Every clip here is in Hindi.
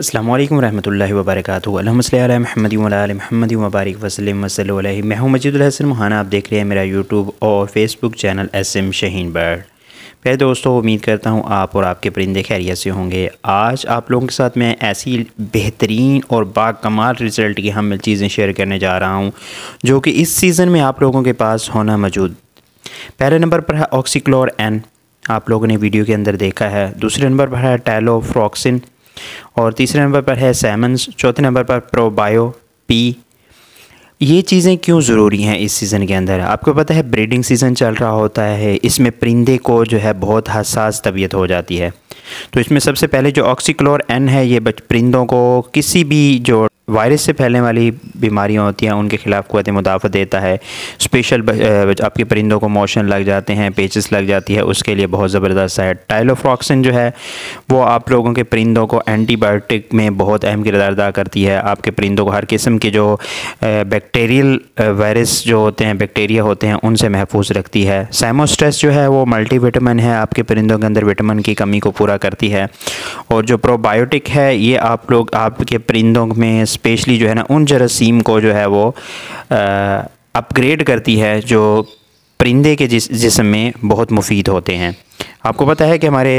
असल वरहमल वबरक महमद महमद वबारक वसलम वसल मैं हूँ मजीदुल हसन मोहाना आप देख रहे हैं मेरा यूट्यूब और Facebook channel S M Shaheen Bird प्यारे दोस्तों उम्मीद करता हूँ आप और आपके परिंदे खैरियत से होंगे आज आप लोगों के साथ मैं ऐसी बेहतरीन और बाकमाल रिज़ल्ट की हम चीज़ें शेयर करने जा रहा हूँ जो कि इस सीज़न में आप लोगों के पास होना मौजूद पहले नंबर पर है ऑक्सीक्लोर एन आप लोगों ने वीडियो के अंदर देखा है दूसरे नंबर पर है टैलोफ्रॉक्सिन और तीसरे नंबर पर है सैमन्स चौथे नंबर पर प्रोबायो पी ये चीज़ें क्यों ज़रूरी हैं इस सीज़न के अंदर आपको पता है ब्रीडिंग सीज़न चल रहा होता है इसमें परिंदे को जो है बहुत हसास तबीयत हो जाती है तो इसमें सबसे पहले जो ऑक्सीक्लोर एन है ये परिंदों को किसी भी जो वायरस से फैलने वाली बीमारियाँ होती हैं उनके खिलाफ कुत मुदाफ़त देता है स्पेशल आपके परिंदों को मोशन लग जाते हैं पेचिस लग जाती है उसके लिए बहुत ज़बरदस्त है टाइलोफ्रॉक्सिन जो है वो आप लोगों के परिंदों को एंटीबायोटिक में बहुत अहम किरदार अदा करती है आपके परिंदों को हर किस्म के जो बैक्टेरियल वायरस जो होते हैं बैक्टीरिया होते हैं उनसे महफूज रखती है सैमोस्ट्रेस जो है वो विटामिन है आपके परिंदों के अंदर विटामिन की कमी को पूरा करती है और जो प्रोबायोटिक है ये आप लोग आपके परिंदों में स्पेशली जो है ना उन जरासीम को जो है वो अपग्रेड करती है जो परिंदे के जिस जिसम में बहुत मुफीद होते हैं आपको पता है कि हमारे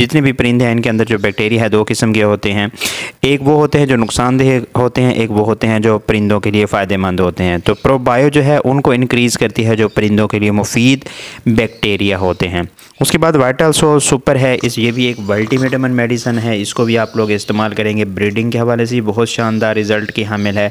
जितने भी परिंदे हैं इनके अंदर जो बैक्टीरिया है दो किस्म के होते हैं एक वो होते हैं जो नुकसानदेह होते हैं एक वो होते हैं जो परिंदों के लिए फ़ायदेमंद होते हैं तो प्रोबायो जो है उनको इनक्रीज़ करती है जो परिंदों के लिए मुफीद बैक्टीरिया होते हैं उसके बाद वाइटल सो सुपर है इस ये भी एक मल्टीविटामिन मेडिसन है इसको भी आप लोग इस्तेमाल करेंगे ब्रीडिंग के हवाले से बहुत शानदार रिज़ल्ट की हामिल है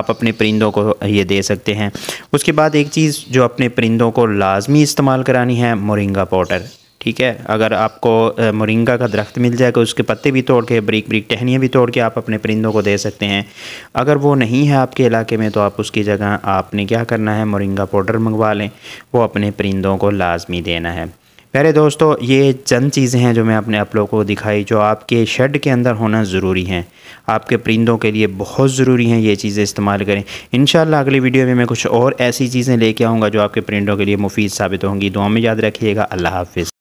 आप अपने परिंदों को ये दे सकते हैं उसके बाद एक चीज़ जो अपने परिंदों को लाजमी इस्तेमाल करानी है मोरिंगा पाउडर ठीक है अगर आपको मोरिंगा का दरख्त मिल जाएगा उसके पत्ते भी तोड़ के ब्रिक ब्रिक टहनियाँ भी तोड़ के आप अपने परिंदों को दे सकते हैं अगर वो नहीं है आपके इलाके में तो आप उसकी जगह आपने क्या करना है मोरिंगा पाउडर मंगवा लें वो अपने परिंदों को लाजमी देना है प्यारे दोस्तों ये चंद चीज़ें हैं जो मैं अपने आप लोगों को दिखाई जो आपके शेड के अंदर होना ज़रूरी हैं आपके परिंदों के लिए बहुत ज़रूरी हैं ये चीज़ें इस्तेमाल करें इन अगली वीडियो में मैं कुछ और ऐसी चीज़ें लेके आऊँगा जो आपके परिंदों के लिए मुफीद साबित होंगी दुआ में याद रखिएगा अल्लाह हाफ़